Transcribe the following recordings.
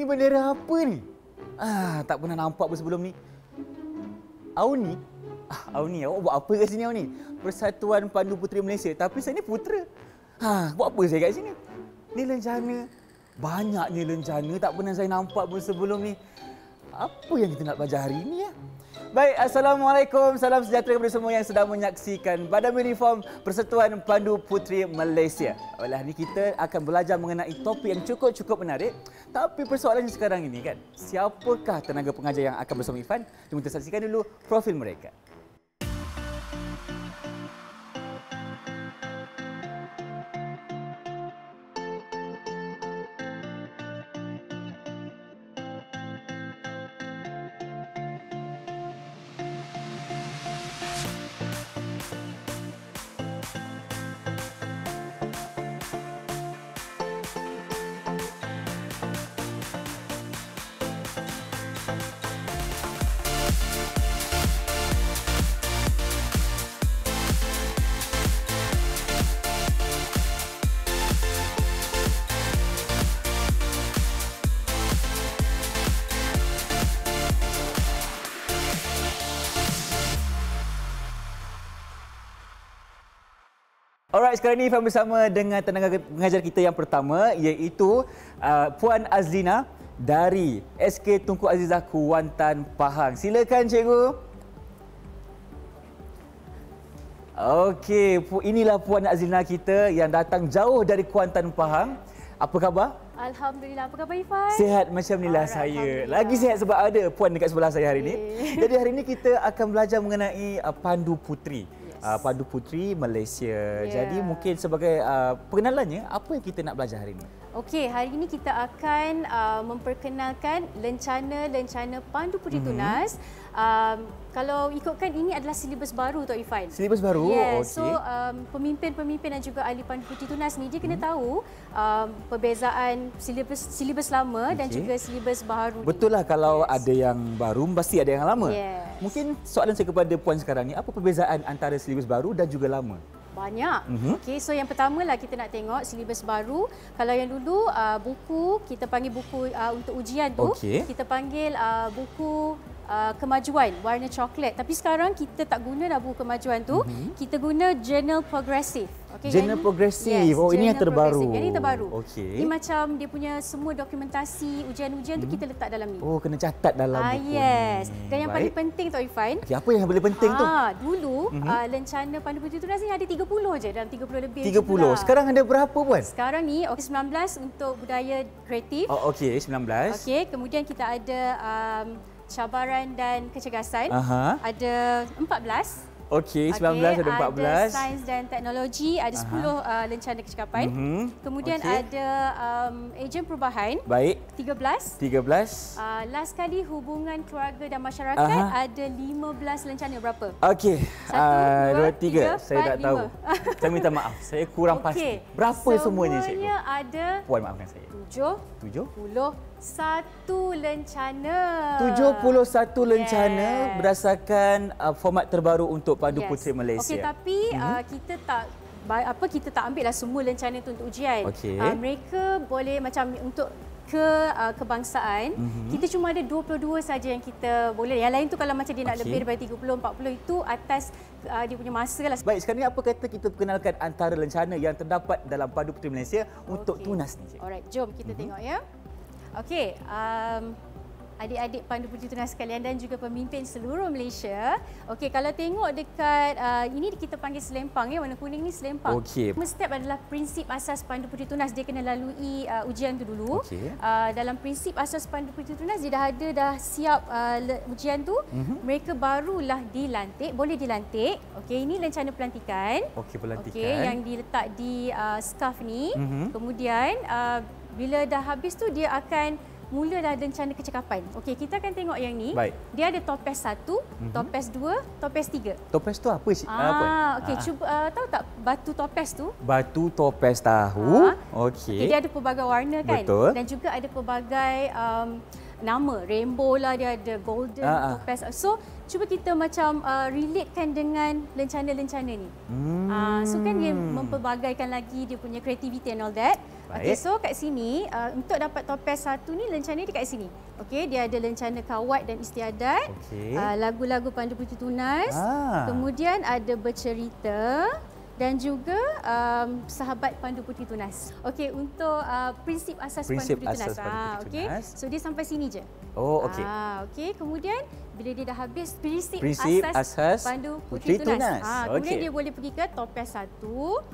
Ni bendera apa ni? Ah, tak pernah nampak pun sebelum ni. Auni? Ah, Auni, awak buat apa kat sini Auni? Persatuan Pandu Puteri Malaysia. Tapi saya ni putera. Ha, buat apa saya kat sini? Ni lencana. Banyaknya lencana tak pernah saya nampak pun sebelum ni. Apa yang kita nak belajar hari ni ya? Baik, Assalamualaikum. Salam sejahtera kepada semua yang sedang menyaksikan Badan Uniform Persatuan Pandu Puteri Malaysia. Oleh ini kita akan belajar mengenai topik yang cukup-cukup menarik. Tapi persoalannya sekarang ini kan, siapakah tenaga pengajar yang akan bersama Ifan? Jom kita saksikan dulu profil mereka. Alright, sekarang ini Fahmi bersama dengan tenaga pengajar kita yang pertama iaitu uh, Puan Azlina dari SK Tunku Azizah Kuantan Pahang. Silakan cikgu. Okey, inilah Puan Azlina kita yang datang jauh dari Kuantan Pahang. Apa khabar? Alhamdulillah. Apa khabar Ifan? Sehat, macam inilah Alright, saya. Lagi sehat sebab ada puan dekat sebelah saya hari okay. ini. Jadi hari ini kita akan belajar mengenai uh, pandu putri yes. uh, Padu Putri Malaysia. Yeah. Jadi mungkin sebagai uh, ah, perkenalannya, apa yang kita nak belajar hari ini? Okey, hari ini kita akan uh, memperkenalkan lencana-lencana Pandu Putri mm-hmm. Tunas. Um, kalau ikutkan ini adalah silibus baru Tok Ifan. Silibus baru. Yeah. Okey. So um, pemimpin-pemimpin dan juga ahli Pandu Putri Tunas ni dia kena mm-hmm. tahu um, perbezaan silibus silibus lama okay. dan juga silibus baru. Betul lah kalau yes. ada yang baru pasti ada yang lama. Yeah. Mungkin soalan saya kepada puan sekarang ni, apa perbezaan antara silibus baru dan juga lama? Banyak. Mm-hmm. Okey, so yang pertama lah kita nak tengok silibus baru. Kalau yang dulu uh, buku kita panggil buku uh, untuk ujian tu, okay. kita panggil uh, buku Uh, kemajuan warna coklat tapi sekarang kita tak guna dah buku kemajuan tu mm-hmm. kita guna journal progressive okay? journal ini, progressive yes, oh ini yang terbaru ini terbaru Okay. ini macam dia punya semua dokumentasi ujian-ujian hmm tu mhm. kita letak dalam ni oh kena catat dalam ah, buku yes ni. Hmm, dan yang paling penting tu Ifan okay, apa yang paling penting ah, tu dulu mm-hmm. uh, lencana pandu putih tu rasanya ada 30 je dalam 30 lebih 30 jugalah. sekarang ada berapa puan sekarang ni okey 19 untuk budaya kreatif oh okey 19 okey kemudian kita ada um, cabaran dan kecergasan. Aha. Ada belas. Okey, 19 okay, ada 14. Ada sains dan teknologi, ada Aha. 10 uh, lencana kecakapan. Mm-hmm. Kemudian okay. ada um, ejen perubahan. Baik. 13. 13. Uh, last kali hubungan keluarga dan masyarakat Aha. ada 15 lencana berapa? Okey. Satu, uh, dua, tiga. tiga saya tak tahu. saya minta maaf. Saya kurang okay. pasti. Berapa semuanya, semuanya cikgu? Semuanya ada... Puan maafkan saya. Tujuh. Tujuh. Puluh. Satu lencana. 71 lencana yes. berdasarkan uh, format terbaru untuk Padu yes. putri Malaysia. Okey tapi mm-hmm. uh, mhm. kita tak apa kita tak ambil lah semua lencana itu untuk ujian. Okay. Uh, mereka boleh macam untuk ke uh, kebangsaan mm-hmm. kita cuma ada 22 saja yang kita boleh yang lain tu kalau macam dia nak okay. lebih daripada 30 40 itu atas uh, dia punya masa lah. Baik sekarang ni apa kata kita perkenalkan antara lencana yang terdapat dalam padu putri Malaysia untuk tunas ni. Alright, jom kita mm-hmm. tengok ya. Okey, um, adik-adik pandu puji tunas sekalian dan juga pemimpin seluruh Malaysia. Okey, kalau tengok dekat uh, ini kita panggil selempang ya, warna kuning ni selempang. Okay. Semua adalah prinsip asas pandu puji tunas dia kena lalui uh, ujian tu dulu. Okay. Uh, dalam prinsip asas pandu puji tunas dia dah ada dah siap uh, ujian tu, mm-hmm. mereka barulah dilantik, boleh dilantik. Okey, ini rencana pelantikan. Okey, pelantikan. Okey, yang diletak di uh, scarf ni. Mm-hmm. Kemudian uh, bila dah habis tu dia akan Mula ada rencana kecekapan. Okey, kita akan tengok yang ni. Baik. Dia ada topes satu, mm-hmm. topes dua, topes tiga. Topes tu apa sih? Ah, apa? okey, ah. cuba uh, tahu tak batu topes tu? Batu topes tahu. Ah. Okey. Okay, dia ada pelbagai warna kan? Betul. Dan juga ada pelbagai um, nama, rainbow lah dia ada, golden ah, ah. topes. So, cuba kita macam uh, relatekan dengan lencana-lencana ni. Hmm. Uh, so kan dia memperbagaikan lagi dia punya creativity and all that. Baik. Okay, so kat sini uh, untuk dapat topes satu ni lencana dia kat sini. Okey, dia ada lencana kawat dan istiadat, okay. uh, lagu-lagu pandu putih tunas, ah. kemudian ada bercerita dan juga um, sahabat pandu putih tunas. Okey, untuk uh, prinsip asas prinsip pandu putih ah, tunas. Ah, okey. So dia sampai sini je. Oh, ah, okey. Ha, okey, kemudian bila dia dah habis prinsip, prinsip asas, asas pandu putri tunas. tunas. Ha, ah, okay. kemudian dia boleh pergi ke topes satu.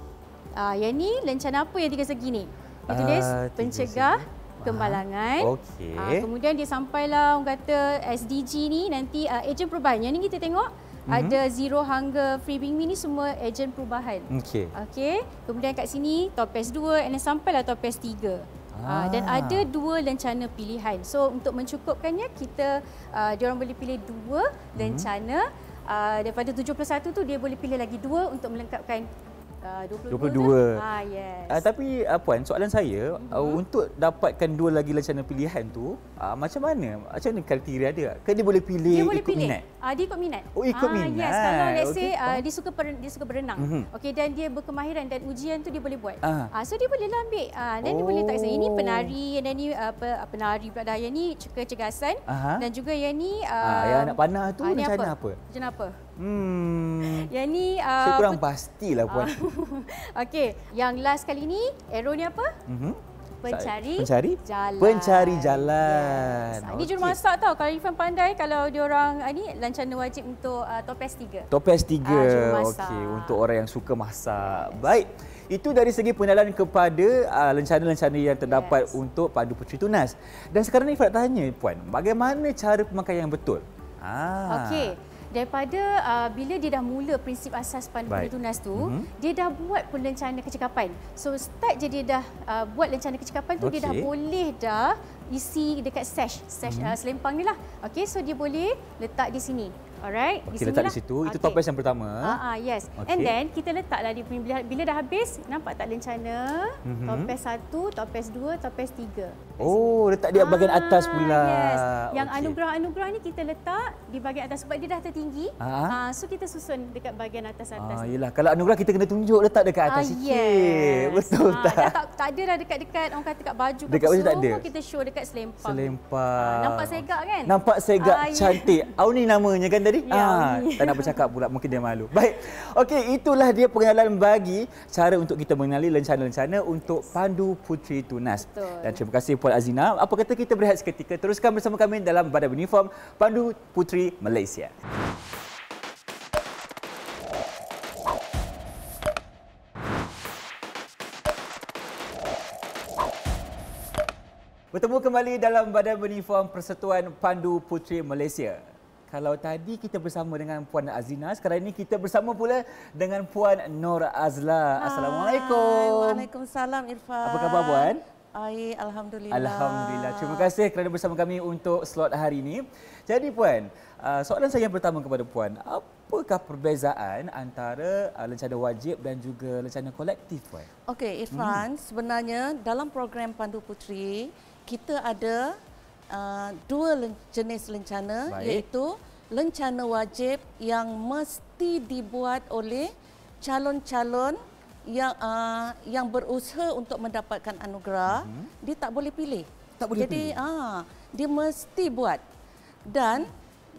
Ah, ha, yang ni lencana apa yang ah, tiga segi ni? Itulah pencegah kembalangan. Okey. Ha, kemudian dia sampailah orang kata SDG ni nanti uh, ejen perubahan. Yang ni kita tengok mm-hmm. ada zero hunger, free being ni semua ejen perubahan. Okey. Okey. Kemudian kat sini topes dua, and sampailah topes tiga. Ah. ah. Dan ada dua lencana pilihan. So untuk mencukupkannya kita uh, dia orang boleh pilih dua mhm. lencana hmm. uh, daripada 71 tu dia boleh pilih lagi dua untuk melengkapkan uh, 22. 22. Ah yes. Uh, tapi uh, puan soalan saya uh-huh. uh, untuk dapatkan dua lagi lencana pilihan tu uh, macam mana? Macam mana kriteria dia? kan dia boleh pilih dia boleh ikut pilih. minat? uh, dia ikut minat. Oh ikut uh, minat. Yes, kalau let's okay. uh, dia suka per, dia suka berenang. Mm-hmm. Okey dan dia berkemahiran dan ujian tu dia boleh buat. uh Uh, so dia boleh lah ambil uh, dan oh. dia boleh tak ini oh. penari dan ini uh, penari pula dah yang ni kecegasan uh-huh. dan juga yang ni uh, uh, yang anak panah tu macam mana apa? Macam apa? Hmm. Yang ni uh, Saya kurang pastilah puan. Uh, Okey, yang last kali ni arrow ni apa? Mhm pencari, pencari jalan. Pencari jalan. Yes. Okay. Ini jurumasak tau. Kalau Irfan pandai, kalau dia orang ini ah, lancana wajib untuk uh, topes tiga. Topes tiga. Uh, Okey, untuk orang yang suka masak. Yes. Baik. Itu dari segi pengenalan kepada uh, lencana-lencana yang terdapat yes. untuk Padu putri Tunas. Dan sekarang ni Irfan nak tanya Puan, bagaimana cara pemakaian yang betul? Ah. Okey daripada uh, bila dia dah mula prinsip asas pandu tunas tu mm-hmm. dia dah buat perencanaan kecekapan so start je dia dah uh, buat rencana kecekapan tu okay. dia dah boleh dah isi dekat sash sash mm-hmm. uh, selempang ni lah Okay, so dia boleh letak di sini Alright, okay, di sini letak lah. di situ. Itu okay. topes yang pertama. Ah, ah yes. Okay. And then kita letaklah di bila, bila dah habis, nampak tak lencana? Mm-hmm. Topes satu, topes dua, topes tiga. Oh, letak dia ah, bahagian atas pula. Yes. Yang anugerah-anugerah ni kita letak di bahagian atas sebab dia dah tertinggi. Ah, ah so kita susun dekat bahagian atas-atas. Ah, Kalau anugerah kita kena tunjuk letak dekat atas. Ah, yes. Betul ah, tak? Tak tak ada dah dekat-dekat orang kata dekat baju. Dekat baju tak ada. Kita show dekat selempang. Selempang. Ah, nampak segak kan? Nampak segak ah, cantik. Yeah. Auni namanya kan tadi? Yeah, ah, tak nak bercakap pula mungkin dia malu. Baik. Okey, itulah dia pengenalan bagi cara untuk kita mengenali lencana-lencana untuk yes. pandu putri tunas. Betul. Dan terima kasih Puan Azina. Apa kata kita berehat seketika? Teruskan bersama kami dalam Badan Uniform Pandu Putri Malaysia. Bertemu kembali dalam Badan Uniform Persatuan Pandu Putri Malaysia. Kalau tadi kita bersama dengan Puan Azina, sekarang ini kita bersama pula dengan Puan Nur Azla. Assalamualaikum. Hai, Waalaikumsalam Irfan. Apa khabar Puan? Baik, Alhamdulillah. Alhamdulillah. Terima kasih kerana bersama kami untuk slot hari ini. Jadi Puan, uh, soalan saya yang pertama kepada Puan, apakah perbezaan antara uh, lencana wajib dan juga lencana kolektif Puan? Okey, hmm. Irfan, hmm. sebenarnya dalam program Pandu Puteri, kita ada uh, dua jenis lencana Baik. iaitu lencana wajib yang mesti dibuat oleh calon-calon yang uh, yang berusaha untuk mendapatkan anugerah mm-hmm. dia tak boleh pilih. Tak boleh Jadi ah dia mesti buat. Dan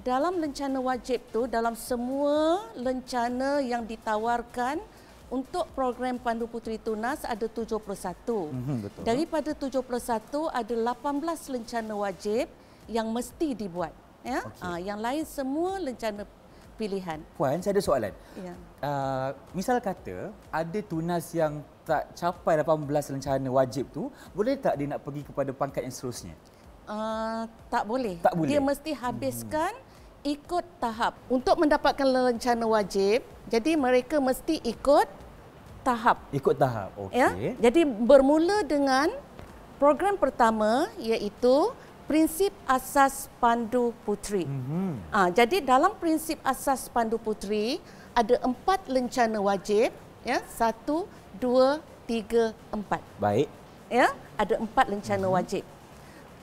dalam lencana wajib tu dalam semua lencana yang ditawarkan untuk program Pandu Puteri Tunas ada 71. Mm-hmm, betul. Daripada 71 ada 18 lencana wajib yang mesti dibuat ya. Okay. Uh, ah, yang lain semua lencana pilihan. Puan, saya ada soalan. Ya. Uh, misal kata ada tunas yang tak capai 18 rencana wajib tu, boleh tak dia nak pergi kepada pangkat yang seterusnya? Uh, tak boleh. Tak boleh. Dia mesti habiskan hmm. ikut tahap. Untuk mendapatkan rencana wajib, jadi mereka mesti ikut tahap. Ikut tahap. Ya? Okey. Ya? Jadi bermula dengan program pertama iaitu prinsip asas pandu putri. Mm-hmm. Ha, jadi dalam prinsip asas pandu putri ada empat lencana wajib. Ya, satu, dua, tiga, empat. Baik. Ya, ada empat lencana mm-hmm. wajib.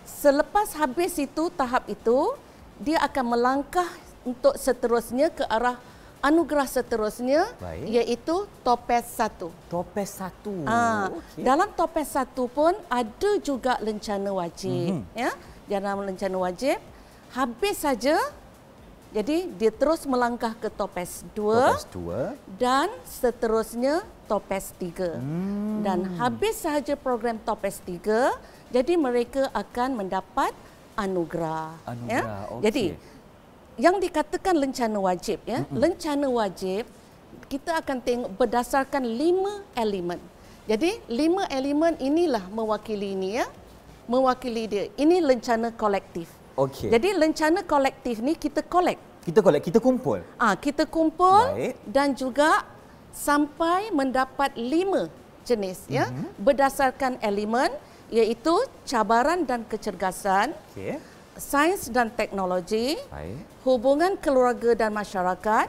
Selepas habis itu tahap itu, dia akan melangkah untuk seterusnya ke arah anugerah seterusnya Baik. iaitu topes satu. Topes satu. Ha, ah, okay. Dalam topes satu pun ada juga lencana wajib. Mm-hmm. Ya jarang lencana wajib. Habis saja, jadi dia terus melangkah ke topes 2. Topes 2. Dan seterusnya topes 3. Hmm. Dan habis saja program topes 3, jadi mereka akan mendapat anugerah. Ya. Anugerah, ya? okey. Jadi, yang dikatakan lencana wajib, ya? mm-hmm. lencana wajib kita akan tengok berdasarkan lima elemen. Jadi lima elemen inilah mewakili ini ya mewakili dia. Ini lencana kolektif. Okay. Jadi lencana kolektif ni kita kolek. Kita kolek, kita kumpul. Ah, kita kumpul Baik. dan juga sampai mendapat lima jenis mm-hmm. ya mhm. berdasarkan elemen iaitu cabaran dan kecergasan. Okey. Sains dan teknologi. Baik. Hubungan keluarga dan masyarakat.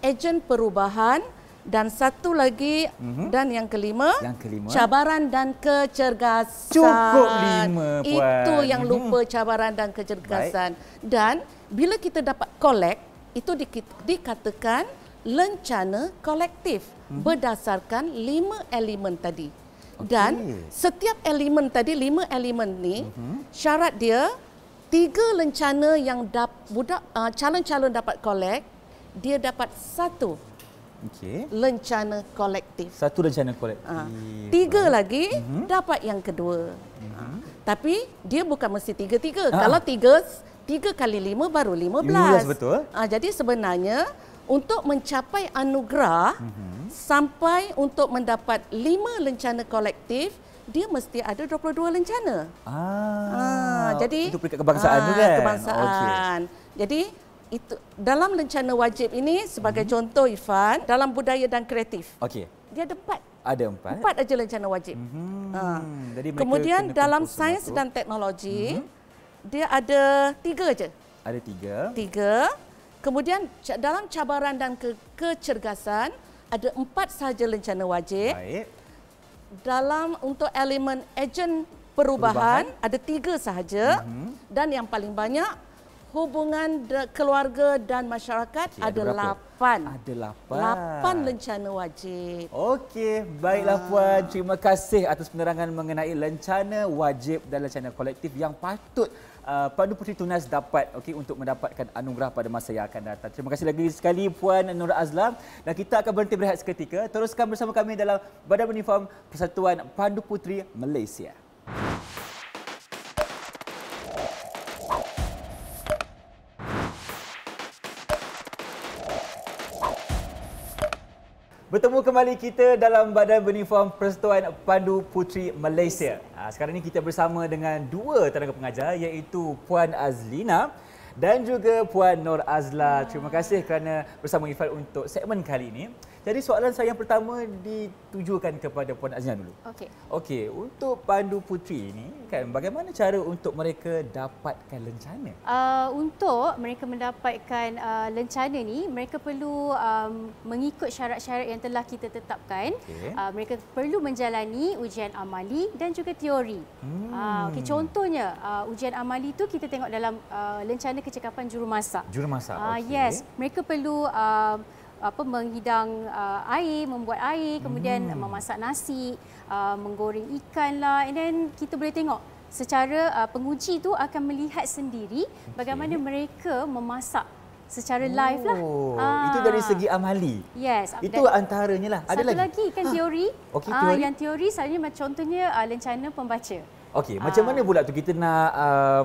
Ejen perubahan dan satu lagi mm-hmm. dan yang kelima, yang kelima cabaran dan kecergasan cukup lima puan itu yang lupa mhm. cabaran dan kecergasan Baik. dan bila kita dapat kolek, itu di, dikatakan lencana kolektif mm-hmm. berdasarkan lima elemen tadi okay. dan setiap elemen tadi lima elemen ni mm-hmm. syarat dia tiga lencana yang dap, budak uh, calon-calon dapat kolek dia dapat satu okay. lencana kolektif. Satu lencana kolektif. Ha. Tiga Baik. lagi uh-huh. dapat yang kedua. Uh-huh. Tapi dia bukan mesti tiga-tiga. Uh-huh. Kalau tiga, tiga kali lima baru lima belas. Betul. Ha. Jadi sebenarnya untuk mencapai anugerah uh-huh. sampai untuk mendapat lima lencana kolektif, dia mesti ada 22 lencana. Ah, ha, jadi itu peringkat kebangsaan ha, tu kan. Kebangsaan. Okay. Jadi itu dalam lencana wajib ini sebagai mm-hmm. contoh Ifan dalam budaya dan kreatif. Okey. Dia ada empat. Ada empat. Empat aja lencana wajib. Mm-hmm. Ha. Jadi Kemudian dalam sains dan teknologi mm-hmm. dia ada tiga aja. Ada tiga. Tiga. Kemudian dalam cabaran dan ke- kecergasan ada empat saja lencana wajib. Baik. Dalam untuk elemen ejen perubahan, perubahan. ada tiga sahaja mm-hmm. dan yang paling banyak hubungan keluarga dan masyarakat okay, ada lapan. Ada lapan. Lapan lencana wajib. Okey, baiklah ha. Puan. Terima kasih atas penerangan mengenai lencana wajib dan lencana kolektif yang patut uh, Pandu Puteri Tunas dapat okay, untuk mendapatkan anugerah pada masa yang akan datang. Terima kasih lagi sekali Puan Nur Azlam. Dan kita akan berhenti berehat seketika. Teruskan bersama kami dalam Badan Menifam Persatuan Pandu Puteri Malaysia. Bertemu kembali kita dalam Badan Beninform persetuan Pandu Puteri Malaysia. Ha, sekarang ini kita bersama dengan dua tenaga pengajar iaitu Puan Azlina dan juga Puan Nur Azla. Terima kasih kerana bersama Ifal untuk segmen kali ini. Jadi soalan saya yang pertama ditujukan kepada Puan Azian dulu. Okey. Okey, untuk pandu putri ini kan bagaimana cara untuk mereka dapatkan lencana? Uh, untuk mereka mendapatkan uh, lencana ni mereka perlu um, mengikut syarat-syarat yang telah kita tetapkan. Okay. Uh, mereka perlu menjalani ujian amali dan juga teori. Hmm. Uh, okay, contohnya uh, ujian amali itu kita tengok dalam uh, lencana kecekapan jurumasak. Jurumasak. Ah uh, okay. yes, mereka perlu uh, apa menghidang uh, air, membuat air, kemudian hmm. memasak nasi, uh, menggoreng ikan lah. And then kita boleh tengok secara uh, penguji tu akan melihat sendiri okay. bagaimana mereka memasak secara oh, live lah. Oh, ah. Itu dari segi amali. Yes. Itu dan antaranya lah. Ada Satu lagi kan ha. teori. Okay, ah, teori. Uh, yang teori macam contohnya uh, lencana pembaca. Okey, macam mana pula tu kita nak uh,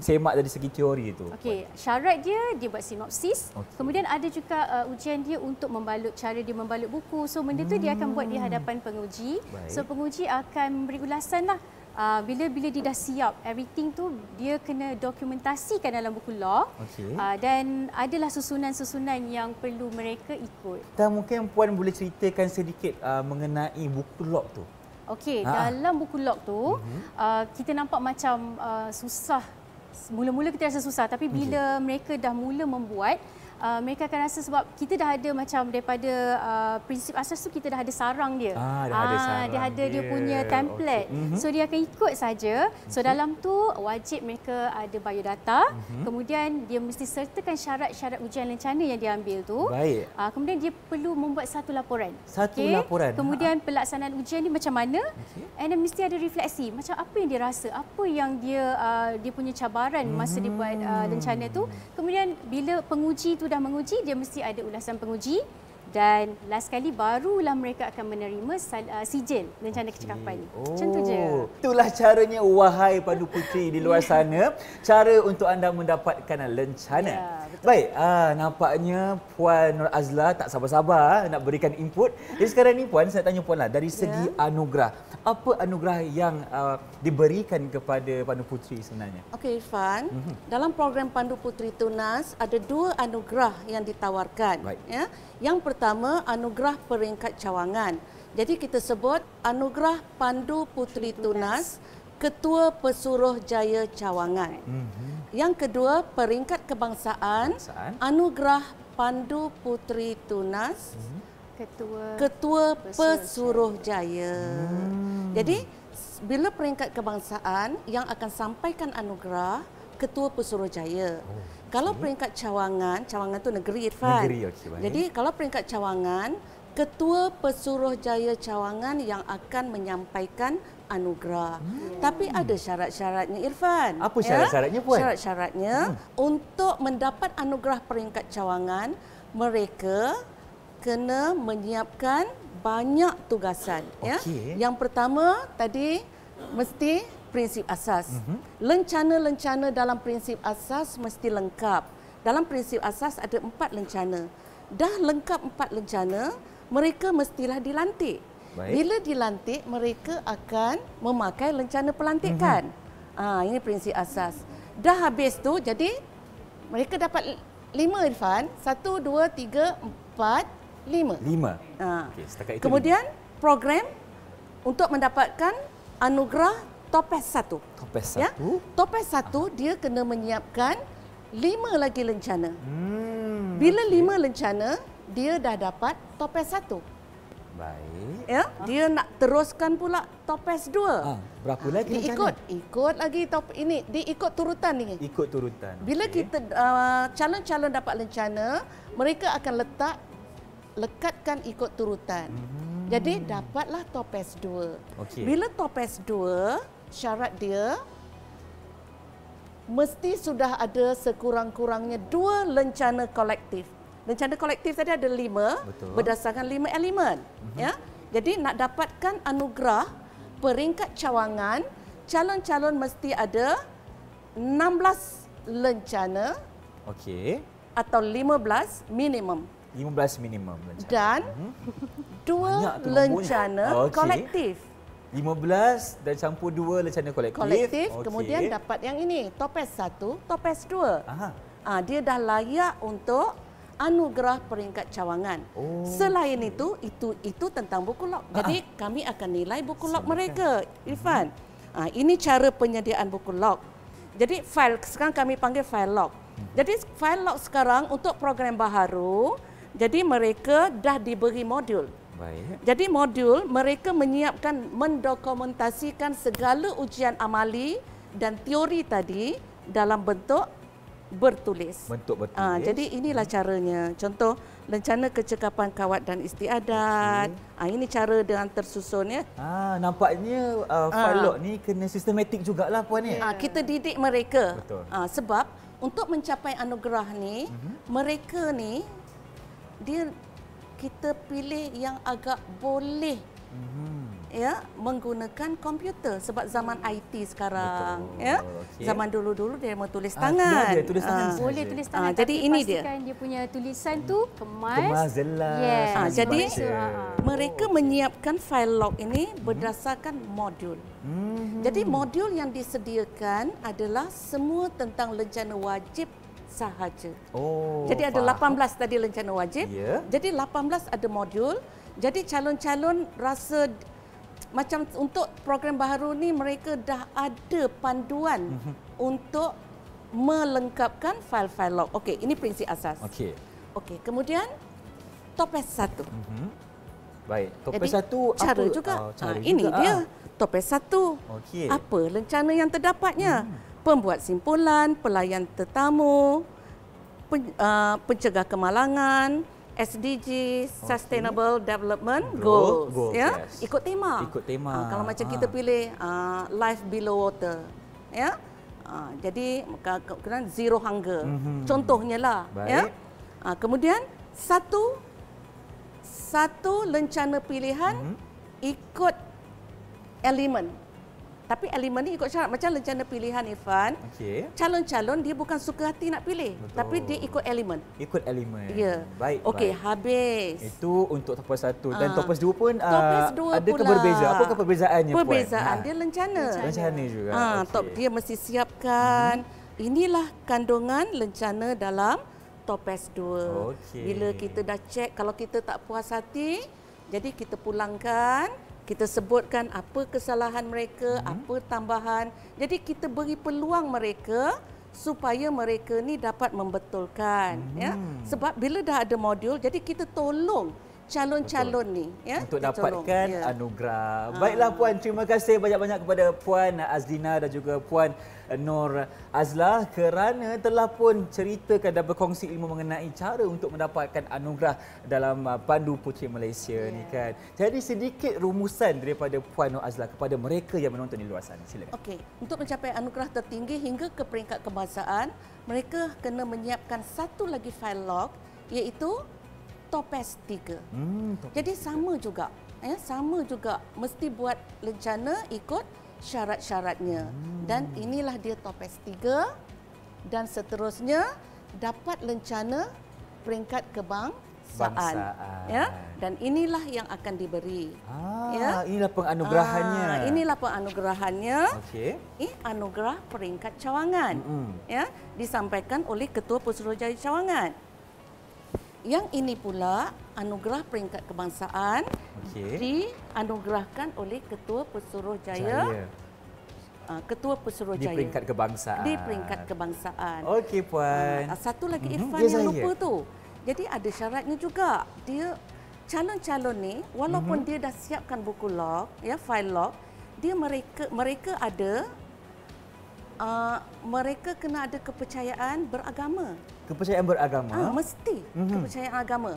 semak dari segi teori itu. Okey, syarat dia dia buat sinopsis. Okay. Kemudian ada juga uh, ujian dia untuk membalut cara dia membalut buku. So benda tu dia akan buat di hmm. hadapan penguji. Baik. So penguji akan memberi ulasan lah. Uh, bila-bila dia dah siap everything tu dia kena dokumentasikan dalam buku law. Okay. Uh, dan adalah susunan-susunan yang perlu mereka ikut. Dan mungkin puan boleh ceritakan sedikit uh, mengenai buku law tu. Okey, dalam buku log tu, uh-huh. uh, kita nampak macam uh, susah mula-mula kita rasa susah tapi bila okay. mereka dah mula membuat uh, mereka akan rasa sebab kita dah ada macam daripada uh, prinsip asas tu kita dah ada sarang dia. Ah, dah ah, ada sarang. Dia ada dia, dia punya template. Okay. Mm-hmm. So dia akan ikut saja. So okay. dalam tu wajib mereka ada biodata. Mm-hmm. Kemudian dia mesti sertakan syarat-syarat ujian lencana yang dia ambil tu. Baik. Uh, kemudian dia perlu membuat satu laporan. Satu okay. laporan. Kemudian ha. pelaksanaan ujian ni macam mana? Okay. And then mesti ada refleksi. Macam apa yang dia rasa? Apa yang dia uh, dia punya cabaran masa mm-hmm. dia buat uh, lencana tu? Hmm. Kemudian bila penguji tu tu dah menguji, dia mesti ada ulasan penguji dan last kali barulah mereka akan menerima sal, uh, sijil rencana okay. kecekapan ni. Oh. Macam tu je. Itulah caranya wahai Padu Putri di luar sana, cara untuk anda mendapatkan rencana. Yeah. Baik, uh, nampaknya Puan Nur Azla tak sabar-sabar ah, nak berikan input. Jadi sekarang ni Puan, saya tanya Puan lah, dari segi yeah. anugerah. Apa anugerah yang uh, diberikan kepada Pandu Puteri sebenarnya? Okey Irfan, mm-hmm. dalam program Pandu Puteri Tunas ada dua anugerah yang ditawarkan. Baik. Ya? Yang pertama, anugerah peringkat cawangan. Jadi kita sebut anugerah Pandu Puteri Tunas, Ketua Pesuruh Jaya Cawangan. Mm-hmm. Yang kedua, peringkat kebangsaan, kebangsaan. Anugerah Pandu Putri Tunas hmm. Ketua, Ketua Pesuruh Jaya hmm. Jadi, bila peringkat kebangsaan yang akan sampaikan anugerah Ketua Pesuruh Jaya oh, okay. Kalau peringkat cawangan, cawangan itu negeri Irfan negeri, okay, Jadi, kalau peringkat cawangan Ketua Pesuruh Jaya Cawangan yang akan menyampaikan anugerah. Hmm. Tapi ada syarat-syaratnya Irfan. Apa ya? syarat-syaratnya puan? Syarat-syaratnya hmm. untuk mendapat anugerah peringkat cawangan, mereka kena menyiapkan banyak tugasan okay. ya. Yang pertama tadi mesti prinsip asas. Mhm. Lencana-lencana hmm dalam prinsip asas mesti lengkap. Dalam prinsip asas ada empat lencana. Dah lengkap empat lencana, mereka mestilah dilantik. Baik. Bila dilantik, mereka akan memakai lencana pelantikan. Mm-hmm. Ha, ini prinsip asas. Dah habis tu, jadi mereka dapat lima irfan. Satu, dua, tiga, empat, lima. Lima. Ha. Ah. Okay, Kemudian lima. program untuk mendapatkan anugerah topes satu. Topes ya? satu? Ya? Topes satu, ha. dia kena menyiapkan lima lagi lencana. Hmm, Bila okay. lima lencana, dia dah dapat topes satu. Baik. Ya, dia nak teruskan pula topes dua. Ah, berapa lagi dia ikut? Mana? Ikut lagi top ini, diikut turutan ni. Ikut turutan. Bila okay. kita ah, calon-calon uh, dapat lencana, mereka akan letak lekatkan ikut turutan. Hmm. Jadi dapatlah topes dua. Okay. Bila topes dua, syarat dia mesti sudah ada sekurang-kurangnya dua lencana kolektif rencana kolektif tadi ada lima Betul. berdasarkan lima elemen. Uh-huh. Ya? Jadi nak dapatkan anugerah peringkat cawangan, calon-calon mesti ada 16 lencana okay. atau 15 minimum. 15 minimum lencana. Dan mhm. dua lencana okay. kolektif. 15 dan campur dua lencana kolektif. Kolektif, okay. kemudian dapat yang ini, topes satu, topes dua. Aha. Ah, dia dah layak untuk anugerah peringkat cawangan. Oh. Selain itu, itu itu tentang buku log. Ah. Jadi ah. kami akan nilai buku log mereka, Irfan. Hmm. Ah, ini cara penyediaan buku log. Jadi file sekarang kami panggil file log. Hmm. Jadi file log sekarang untuk program baharu, jadi mereka dah diberi modul. Baik. Jadi modul mereka menyiapkan mendokumentasikan segala ujian amali dan teori tadi dalam bentuk bertulis. Bentuk ah, bertulis. Ha, jadi inilah hmm. caranya. Contoh rencana kecekapan kawat dan istiadat. Okay. Ha, ah, ini cara dengan tersusun ya. Ha, nampaknya uh, falok ha. ni kena sistematik jugalah puan ni. Ha, ya? kita didik mereka. Ha, sebab untuk mencapai anugerah ni, mm-hmm. mereka ni dia kita pilih yang agak boleh mm-hmm ya menggunakan komputer sebab zaman IT sekarang Betul. ya okay. zaman dulu-dulu dia mahu ah, tulis tangan ah. boleh tulis tangan, boleh tulis tangan tapi jadi ini dia pastikan dia punya tulisan tu kemas, kemas jelas yes. ah, jadi Baca. Ah, mereka menyiapkan file log ini hmm. berdasarkan modul hmm. jadi modul yang disediakan adalah semua tentang lencana wajib sahaja oh jadi ada 18 tadi lencana wajib yeah. jadi 18 ada modul jadi calon-calon rasa macam untuk program baru ni mereka dah ada panduan mm-hmm. untuk melengkapkan file-file log. Okey, ini prinsip asas. Okey. Okey, kemudian topes satu. Mm-hmm. Baik, topes satu apa? Cara juga. Uh, cara ha, juga. Ini ah. dia topes satu. Okey. Apa rencana yang terdapatnya? Mm. Pembuat simpulan, pelayan tetamu, pen, uh, pencegah kemalangan, SDG Sustainable okay. Development Goals, Goals. Goals. Yeah? Yes. ikut tema. Ikut tema. Uh, kalau macam ha. kita pilih uh, Life Below Water, ya. Yeah? Uh, jadi kena zero hunger. Mm-hmm. Contohnya lah, ya. Yeah? Uh, kemudian satu satu lencana pilihan mm-hmm. ikut elemen. Tapi elemen ni ikut syarat macam rencana pilihan Irfan. Okey. Calon-calon dia bukan suka hati nak pilih, Betul. tapi dia ikut elemen. Ikut elemen. Ya. Baik. Okey, habis. Itu untuk topos satu. dan ah. topos dua pun ah, dua uh, ada keberbezaan. Apa ke perbezaannya puan? Perbezaan dia ah. lencana. Lencana juga. Ha, okay. top dia mesti siapkan. Hmm. Inilah kandungan lencana dalam topes 2. Okay. Bila kita dah cek, kalau kita tak puas hati, jadi kita pulangkan kita sebutkan apa kesalahan mereka, hmm. apa tambahan. Jadi kita beri peluang mereka supaya mereka ni dapat membetulkan hmm. ya. Mhm. Sebab bila dah ada modul, jadi kita tolong calon-calon ni ya untuk ditolong. dapatkan ya. anugerah. Ha. Baiklah puan, terima kasih banyak-banyak kepada puan Azlina dan juga puan Nur Azla. kerana telah pun ceritakan dan berkongsi ilmu mengenai cara untuk mendapatkan anugerah dalam uh, pandu putri Malaysia ya. ni kan. Jadi sedikit rumusan daripada puan Nur Azla kepada mereka yang menonton di luar sana. Silakan. Okey, untuk mencapai anugerah tertinggi hingga ke peringkat kebangsaan, mereka kena menyiapkan satu lagi file log iaitu topes 3. Hmm, topes Jadi sama juga. Ya, sama juga mesti buat lencana ikut syarat-syaratnya. Hmm. Dan inilah dia topes 3 dan seterusnya dapat lencana peringkat kebang Bangsaan. Ya, dan inilah yang akan diberi. Ah, ya? inilah penganugerahannya. Ah, inilah penganugerahannya. Okey. Ini anugerah peringkat cawangan. Mm-hmm. Ya, disampaikan oleh Ketua Pusuruhjaya Cawangan. Yang ini pula anugerah peringkat kebangsaan okay. anugerahkan oleh Ketua Pesuruh Jaya. Jaya. Ah, Ketua Pesuruh Jaya. Di peringkat kebangsaan. Di peringkat kebangsaan. Okey Puan. Ah, satu lagi mhm. Irfan mm -hmm. yang lupa tu. Jadi ada syaratnya juga. Dia calon-calon ni walaupun mm -hmm. dia dah siapkan buku log, ya file log, dia mereka mereka ada uh, mereka kena ada kepercayaan beragama. Kepercayaan beragama? Ah, mesti mm-hmm. kepercayaan agama.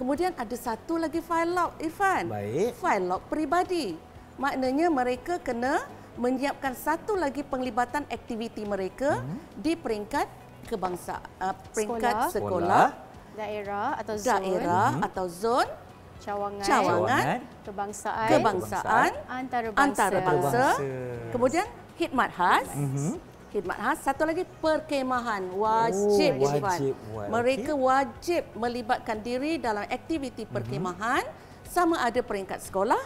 Kemudian ada satu lagi file log, Irfan. Baik. File log peribadi. Maknanya mereka kena menyiapkan satu lagi penglibatan aktiviti mereka mm-hmm. di peringkat kebangsa, uh, peringkat sekolah. sekolah. sekolah daerah atau zon daerah mhm. atau zon cawangan, cawangan kebangsaan, kebangsaan antarabangsa, antarabangsa. kebangsaan antarabangsa kemudian khidmat khas. Mm -hmm. Khidmat khas. Satu lagi, perkemahan. Wajib, oh, wajib. Wajib. Mereka wajib melibatkan diri dalam aktiviti perkemahan mm -hmm. sama ada peringkat sekolah,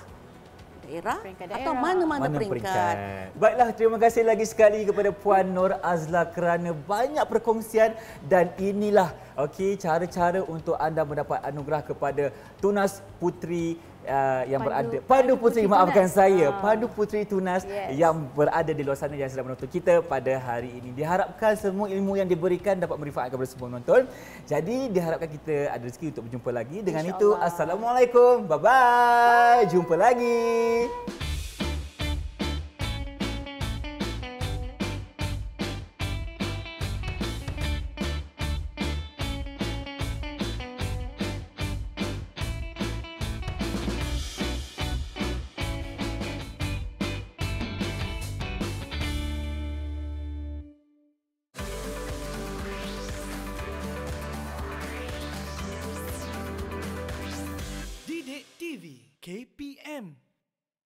daerah, daerah. atau mana-mana peringkat. peringkat. Baiklah, terima kasih lagi sekali kepada Puan Nur Azla kerana banyak perkongsian dan inilah okey cara-cara untuk anda mendapat anugerah kepada Tunas Putri. Uh, yang Pandu, berada Padu Puteri, Puteri maafkan Tunas. saya ah. Pandu Putri Tunas yes. yang berada di luar sana yang sedang menonton kita pada hari ini diharapkan semua ilmu yang diberikan dapat bermanfaat kepada semua penonton jadi diharapkan kita ada rezeki untuk berjumpa lagi dengan Insya itu Allah. Assalamualaikum bye-bye jumpa lagi bye.